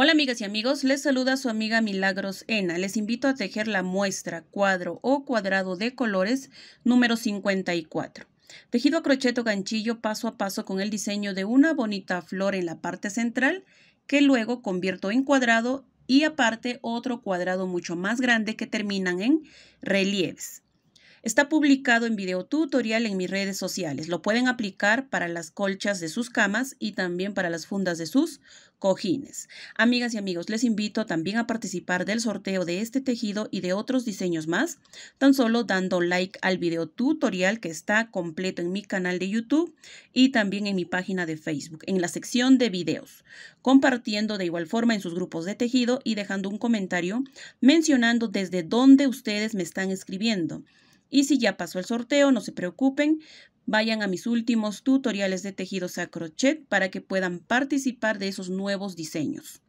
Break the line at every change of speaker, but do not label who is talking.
Hola amigas y amigos, les saluda su amiga Milagros Ena. Les invito a tejer la muestra cuadro o cuadrado de colores número 54. Tejido a crochet o ganchillo paso a paso con el diseño de una bonita flor en la parte central que luego convierto en cuadrado y aparte otro cuadrado mucho más grande que terminan en relieves. Está publicado en video tutorial en mis redes sociales. Lo pueden aplicar para las colchas de sus camas y también para las fundas de sus cojines. Amigas y amigos, les invito también a participar del sorteo de este tejido y de otros diseños más, tan solo dando like al video tutorial que está completo en mi canal de YouTube y también en mi página de Facebook, en la sección de videos, compartiendo de igual forma en sus grupos de tejido y dejando un comentario mencionando desde dónde ustedes me están escribiendo. Y si ya pasó el sorteo, no se preocupen, vayan a mis últimos tutoriales de tejidos a crochet para que puedan participar de esos nuevos diseños.